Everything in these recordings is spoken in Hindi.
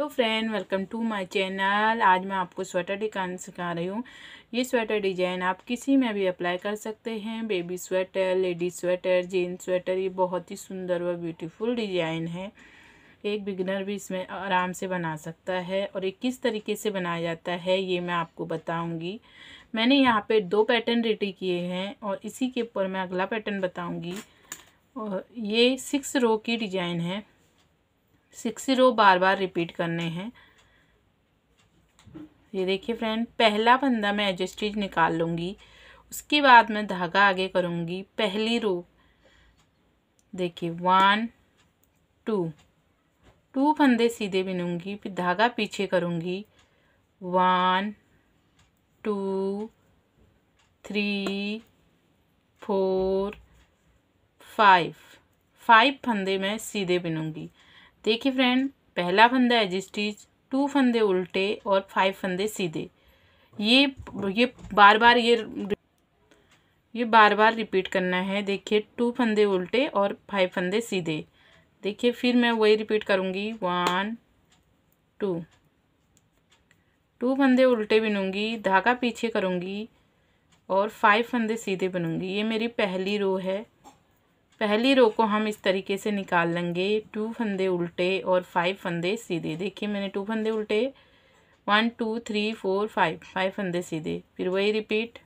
hello friend welcome to my channel आज मैं आपको स्वेटर डिजाइन सिखा रही हूँ ये स्वेटर डिजाइन आप किसी में भी अप्लाई कर सकते हैं baby sweater lady sweater gents sweater ये बहुत ही सुंदर व ब्यूटीफुल डिजाइन है एक बिगनर भी इसमें आराम से बना सकता है और ये किस तरीके से बनाया जाता है ये मैं आपको बताऊँगी मैंने यहाँ पर दो पैटर्न रेडी किए हैं और इसी के ऊपर मैं अगला पैटर्न बताऊँगी और ये सिक्स रो की डिजाइन है सिक्स रो बार बार रिपीट करने हैं ये देखिए फ्रेंड पहला फंदा मैं एजस्टिज निकाल लूँगी उसके बाद मैं धागा आगे करूँगी पहली रो देखिए वन टू टू फंदे सीधे बिनूँगी फिर धागा पीछे करूँगी one two three four five five फंदे मैं सीधे बिनूँगी देखिए फ्रेंड पहला फंदा एज स्टिच टू फंदे उल्टे और फाइव फंदे सीधे ये ये बार बार ये ये बार बार रिपीट करना है देखिए टू फंदे उल्टे और फाइव फंदे सीधे देखिए फिर मैं वही रिपीट करूँगी वन टू टू फंदे उल्टे बिनूँगी धागा पीछे करूँगी और फाइव फंदे सीधे बनूँगी ये मेरी पहली रो है पहली रो को हम इस तरीके से निकाल लेंगे टू फंदे उल्टे और फाइव फंदे सीधे देखिए मैंने टू फंदे उल्टे one two three four five five फंदे सीधे फिर वही रिपीट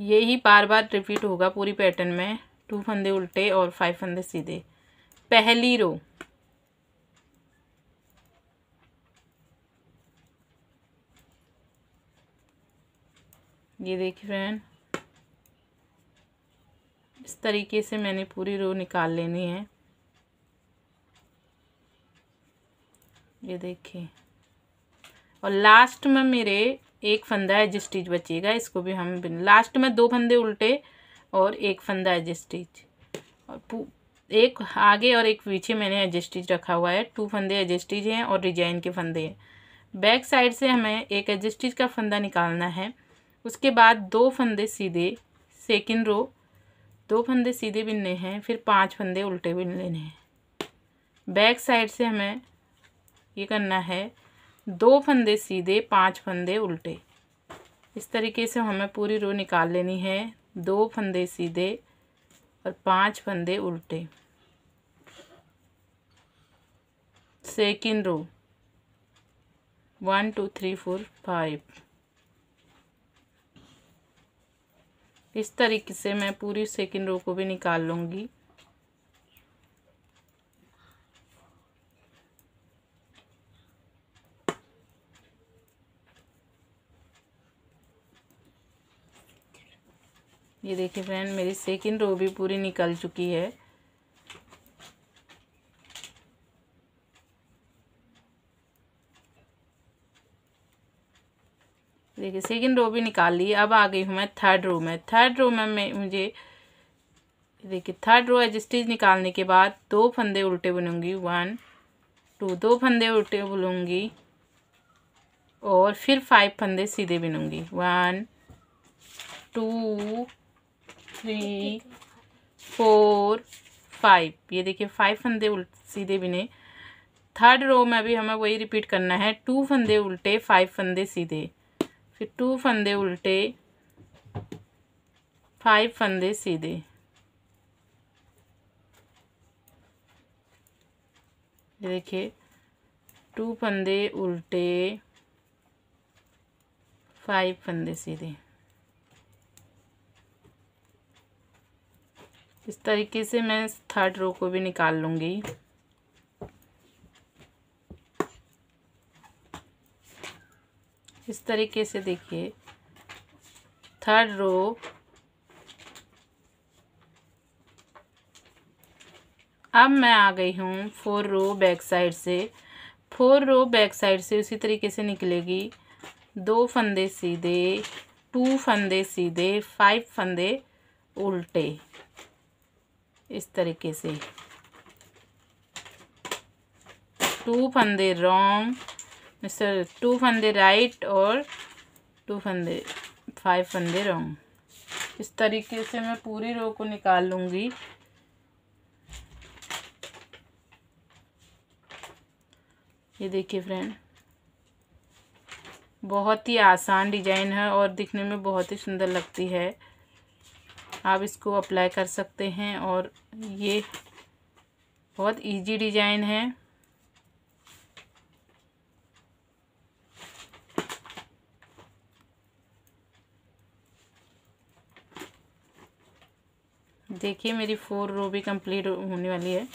यही बार बार रिपीट होगा पूरी पैटर्न में टू फंदे उल्टे और फाइव फंदे सीधे पहली रो ये देखिए फ्रेंड इस तरीके से मैंने पूरी रो निकाल लेनी है ये देखिए और लास्ट में मेरे एक फंदा है जिस स्टिच बचेगा इसको भी हम लास्ट में दो फंदे उल्टे और एक फंदा एज स्टिच और एक आगे और एक पीछे मैंने एज रखा हुआ है टू फंदे एज हैं और डिजाइन के फंदे हैं बैक साइड से हमें एक एज का फंदा निकालना है उसके बाद दो फंदे सीधे सेकेंड रो दो फंदे सीधे बिनने हैं फिर पांच फंदे उल्टे बिन लेने हैं बैक साइड से हमें ये करना है दो फंदे सीधे पांच फंदे उल्टे इस तरीके से हमें पूरी रो निकाल लेनी है दो फंदे सीधे और पांच फंदे उल्टे second row one two three four five इस तरीके से मैं पूरी सेकेंड रो को भी निकाल लूँगी ये देखिए फ्रेंड मेरी सेकेंड रो भी पूरी निकल चुकी है देखिए सेकेंड रो भी निकाल ली अब आ गई हूँ मैं थर्ड रो में थर्ड रो में मैं मुझे देखिए थर्ड रो एज स्टिच निकालने के बाद दो फंदे उल्टे बुनूंगी वन टू दो फंदे उल्टे बुनूंगी और फिर फाइव फंदे सीधे बुनूंगी one two three four five ये देखिए फाइव फंदे उल्टे सीधे बिने थर्ड रो में भी हमें वही रिपीट करना है टू फंदे उल्टे फाइव फंदे सीधे फिर टू फंदे उल्टे फाइव फंदे सीधे देखिए टू फंदे उल्टे फाइव फंदे सीधे इस तरीके से मैं थर्ड रो को भी निकाल लूँगी इस तरीके से देखिए थर्ड रो अब मैं आ गई हूँ फोर रो बैक साइड से फोर रो बैक साइड से उसी तरीके से निकलेगी दो फंदे सीधे टू फंदे सीधे फाइव फंदे उल्टे इस तरीके से टू फंदे wrong sorry two from the right और टू फंदे फाइव फंदे रॉन्ग इस तरीके से मैं पूरी रो को निकाल लूँगी ये देखिए फ्रेंड बहुत ही आसान डिजाइन है और दिखने में बहुत ही सुंदर लगती है आप इसको अप्लाई कर सकते हैं और ये बहुत इजी डिजाइन है देखिए मेरी फोर रो भी कंप्लीट होने वाली है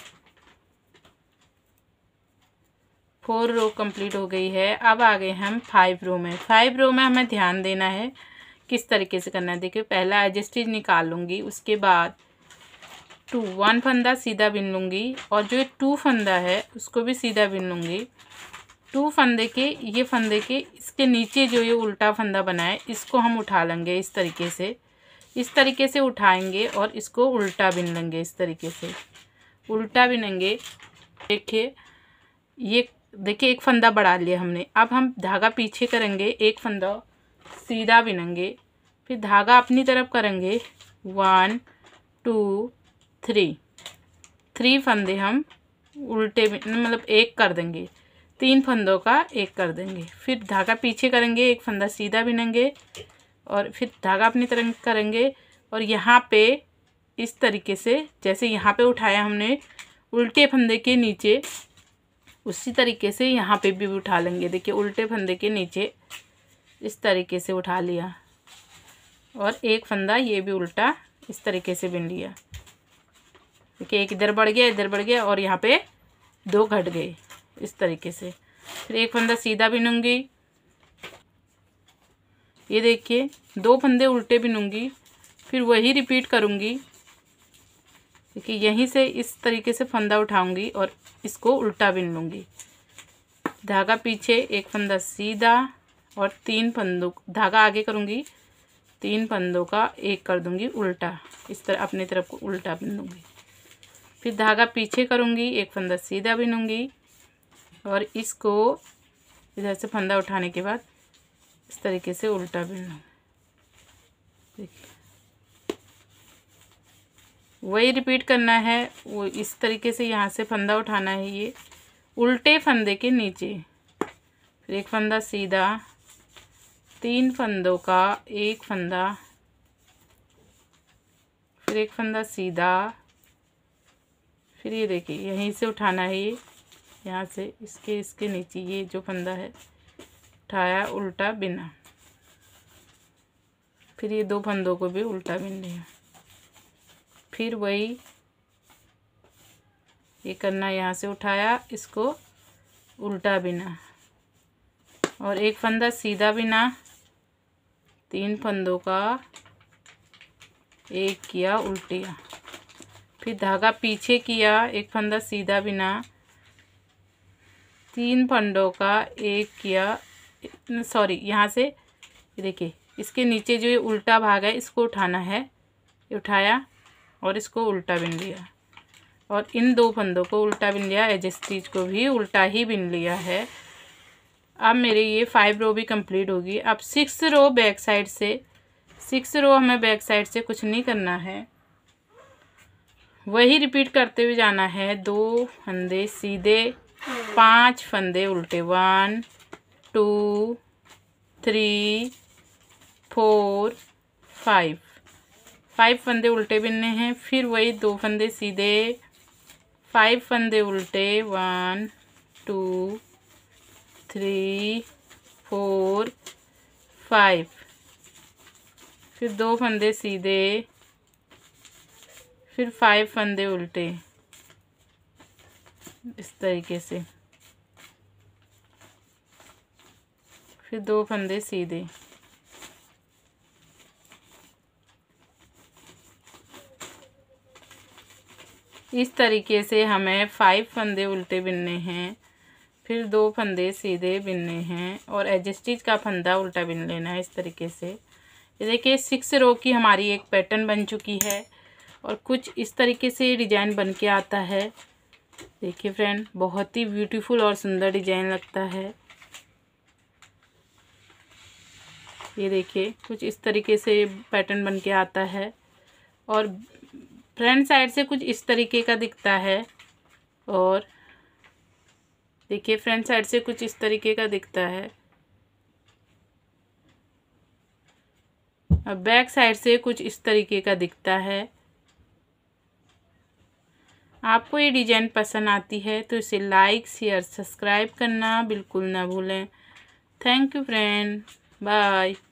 फोर रो कंप्लीट हो गई है अब आ गए हम फाइव रो में फाइव रो में हमें ध्यान देना है किस तरीके से करना है देखिए पहला एडजस्टिज निकाल लूँगी उसके बाद टू वन फंदा सीधा बिन लूँगी और जो टू फंदा है उसको भी सीधा बिन लूँगी टू फंदे के ये फंदे के इसके नीचे जो ये उल्टा फंदा बना है इसको हम उठा लेंगे इस तरीके से इस तरीके से उठाएंगे और इसको उल्टा बिन लेंगे इस तरीके से उल्टा बिनेंगे देखिए ये देखिए एक फंदा बढ़ा लिया हमने अब हम धागा पीछे करेंगे एक फंदा सीधा बिनेंगे फिर धागा अपनी तरफ करेंगे वन टू थ्री थ्री फंदे हम उल्टे मतलब एक कर देंगे तीन फंदों का एक कर देंगे फिर धागा पीछे करेंगे एक फंदा सीधा बिनेंगे और फिर धागा अपनी तरह करेंगे और यहाँ पे इस तरीके से जैसे यहाँ पे उठाया हमने उल्टे फंदे के नीचे उसी तरीके से यहाँ पे भी उठा लेंगे देखिए उल्टे फंदे के नीचे इस तरीके से उठा लिया और एक फंदा ये भी उल्टा इस तरीके से बिन लिया देखिए एक इधर बढ़ गया इधर बढ़ गया और यहाँ पे दो घट गए इस तरीके से फिर एक फंदा सीधा बिनूंगी ये देखिए दो फंदे उल्टे बिनूंगी फिर वही रिपीट करूँगी देखिए यहीं से इस तरीके से फंदा उठाऊँगी और इसको उल्टा बिन लूँगी धागा पीछे एक फंदा सीधा और तीन फंदों धागा आगे करूँगी तीन फंदों का एक कर दूँगी उल्टा इस तरह अपनी तरफ को उल्टा बिन लूँगी फिर धागा पीछे करूँगी एक फंदा सीधा बिनूँगी और इसको इधर से फंदा उठाने के बाद इस तरीके से उल्टा बिनना देखिए वही रिपीट करना है वो इस तरीके से यहाँ से फंदा उठाना है ये उल्टे फंदे के नीचे फिर एक फंदा सीधा तीन फंदों का एक फंदा फिर एक फंदा सीधा फिर ये देखिए यहीं से उठाना है ये यहाँ से इसके इसके नीचे ये जो फंदा है उठाया उल्टा बिना फिर ये दो फंदों को भी उल्टा बिन लिया फिर वही ये करना यहाँ से उठाया इसको उल्टा बिना और एक फंदा सीधा बिना तीन फंदों का एक किया उल्टिया फिर धागा पीछे किया एक फंदा सीधा बिना तीन फंदों का एक किया सॉरी यहाँ से देखिए इसके नीचे जो ये उल्टा भाग है इसको उठाना है ये उठाया और इसको उल्टा बिन लिया और इन दो फंदों को उल्टा बिन लिया एज को भी उल्टा ही बिन लिया है अब मेरे ये फाइव रो भी कंप्लीट होगी अब सिक्स रो बैक साइड से सिक्स रो हमें बैक साइड से कुछ नहीं करना है वही रिपीट करते हुए जाना है दो फंदे सीधे पांच फंदे उल्टे one two three four five five फंदे उल्टे बिनने हैं फिर वही दो फंदे सीधे फाइव फंदे उल्टे one two three four five फिर दो फंदे सीधे फिर फाइव फंदे उल्टे इस तरीके से फिर दो फंदे सीधे इस तरीके से हमें फाइव फंदे उल्टे बिनने हैं फिर दो फंदे सीधे बिनने हैं और एडजस्टिज का फंदा उल्टा बिन लेना है इस तरीके से ये देखिए सिक्स रो की हमारी एक पैटर्न बन चुकी है और कुछ इस तरीके से डिजाइन बन के आता है देखिए फ्रेंड बहुत ही ब्यूटीफुल और सुंदर डिजाइन लगता है ये देखिए कुछ इस तरीके से पैटर्न बन के आता है और फ्रंट साइड से कुछ इस तरीके का दिखता है और देखिए फ्रंट साइड से कुछ इस तरीके का दिखता है और बैक साइड से कुछ इस तरीके का दिखता है आपको ये डिजाइन पसंद आती है तो इसे लाइक शेयर सब्सक्राइब करना बिल्कुल ना भूलें थैंक यू फ्रेंड बाय